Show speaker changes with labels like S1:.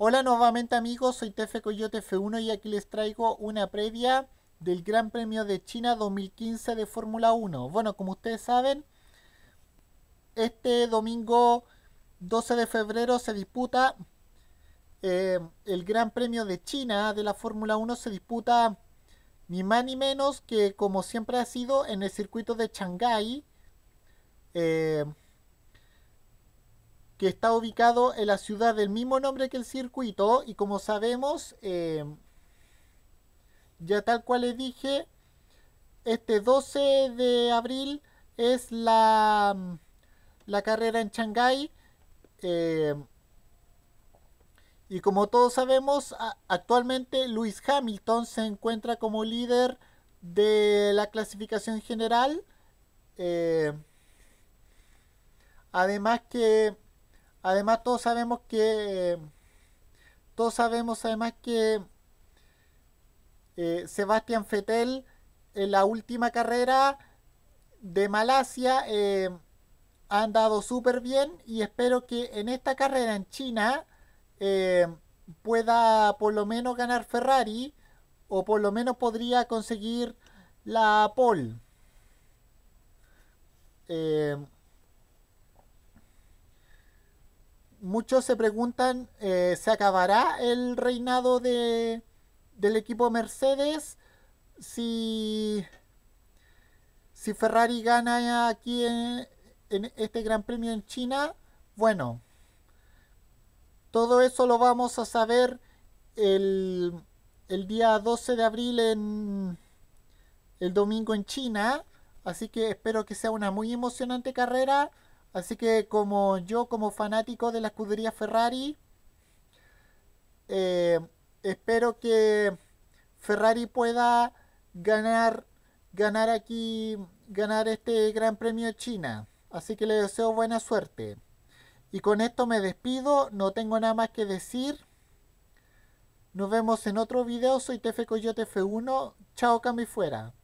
S1: Hola nuevamente amigos, soy Tefe Coyote F1 y aquí les traigo una previa del Gran Premio de China 2015 de Fórmula 1. Bueno, como ustedes saben, este domingo 12 de febrero se disputa eh, el Gran Premio de China de la Fórmula 1, se disputa ni más ni menos que como siempre ha sido en el circuito de Shanghái. Eh, que está ubicado en la ciudad del mismo nombre que el circuito y como sabemos, em, ya tal cual les dije, este 12 de abril es la, mm, la carrera en Shanghái. Em, y como todos sabemos, actualmente Lewis Hamilton se encuentra como líder de la clasificación general. Em, además que Además, todos sabemos que. Todos sabemos además que eh, Sebastián Fettel en la última carrera de Malasia eh, ha andado súper bien y espero que en esta carrera en China eh, pueda por lo menos ganar Ferrari o por lo menos podría conseguir la pole. Eh, muchos se preguntan, eh, ¿se acabará el reinado de, del equipo Mercedes si, si Ferrari gana aquí en, este Gran Premio en China? Bueno, todo eso lo vamos a saber el, el día 12 de abril en el domingo en China. Así que espero que sea una muy emocionante carrera. Así que como yo, como fanático de la escudería Ferrari, eh, espero que Ferrari pueda ganar, ganar aquí, ganar este Gran Premio China. Así que le deseo buena suerte. Y con esto me despido, no tengo nada más que decir. Nos vemos en otro video, soy TF Coyote F1. Chao, Cami fuera.